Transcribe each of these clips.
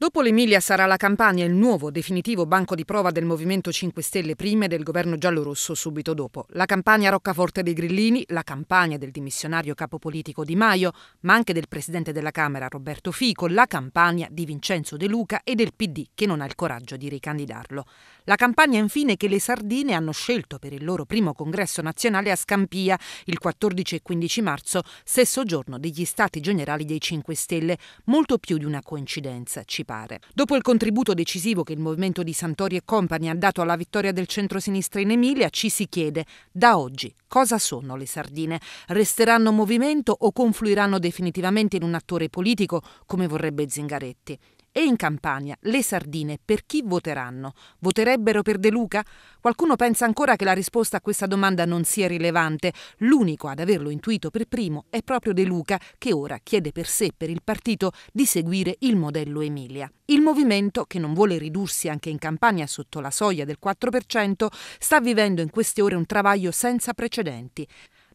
Dopo l'Emilia sarà la Campania il nuovo definitivo banco di prova del Movimento 5 Stelle prima e del governo giallorosso subito dopo. La Campania roccaforte dei Grillini, la Campania del dimissionario capo politico Di Maio, ma anche del presidente della Camera Roberto Fico, la Campania di Vincenzo De Luca e del PD che non ha il coraggio di ricandidarlo. La Campania infine che le Sardine hanno scelto per il loro primo congresso nazionale a Scampia il 14 e 15 marzo, stesso giorno degli Stati Generali dei 5 Stelle, molto più di una coincidenza, ci partecipare. Dopo il contributo decisivo che il movimento di Santori e Compagni ha dato alla vittoria del centro-sinistra in Emilia, ci si chiede, da oggi, cosa sono le sardine? Resteranno movimento o confluiranno definitivamente in un attore politico come vorrebbe Zingaretti? E in Campania le sardine per chi voteranno? Voterebbero per De Luca? Qualcuno pensa ancora che la risposta a questa domanda non sia rilevante. L'unico ad averlo intuito per primo è proprio De Luca, che ora chiede per sé per il partito di seguire il modello Emilia. Il movimento, che non vuole ridursi anche in Campania sotto la soglia del 4%, sta vivendo in queste ore un travaglio senza precedenti.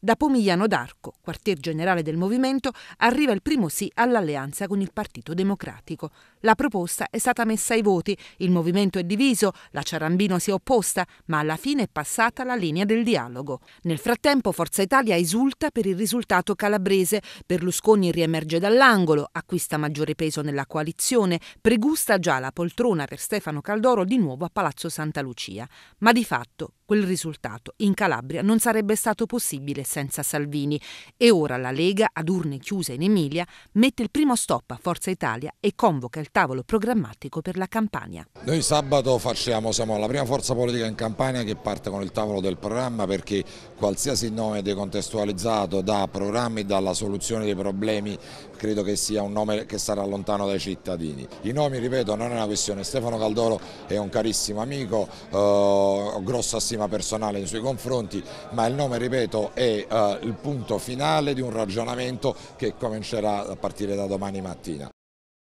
Da Pomigliano d'Arco, quartier generale del movimento, arriva il primo sì all'alleanza con il Partito Democratico. La proposta è stata messa ai voti, il movimento è diviso, la Ciarambino si è opposta, ma alla fine è passata la linea del dialogo. Nel frattempo Forza Italia esulta per il risultato calabrese, Berlusconi riemerge dall'angolo, acquista maggiore peso nella coalizione, pregusta già la poltrona per Stefano Caldoro di nuovo a Palazzo Santa Lucia. Ma di fatto quel risultato in Calabria non sarebbe stato possibile senza Salvini e ora la Lega, ad urne chiuse in Emilia, mette il primo stop a Forza Italia e convoca il tavolo programmatico per la Campania. Noi sabato facciamo, siamo la prima forza politica in Campania che parte con il tavolo del programma perché qualsiasi nome decontestualizzato da programmi, dalla soluzione dei problemi, credo che sia un nome che sarà lontano dai cittadini. I nomi, ripeto, non è una questione. Stefano Caldoro è un carissimo amico, ho eh, grossa stima personale nei suoi confronti, ma il nome, ripeto, è eh, il punto finale di un ragionamento che comincerà a partire da domani mattina.